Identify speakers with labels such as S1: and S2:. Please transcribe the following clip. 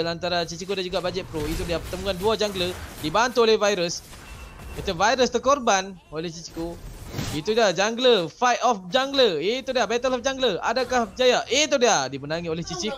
S1: antara Cicico dan juga bajet, Pro itu dia pertemuan dua jungler dibantu oleh virus itu virus terkorban oleh Cicico itu dia jungler fight of jungler itu dia battle of jungler adakah berjaya itu dia dimenangi oleh Cicico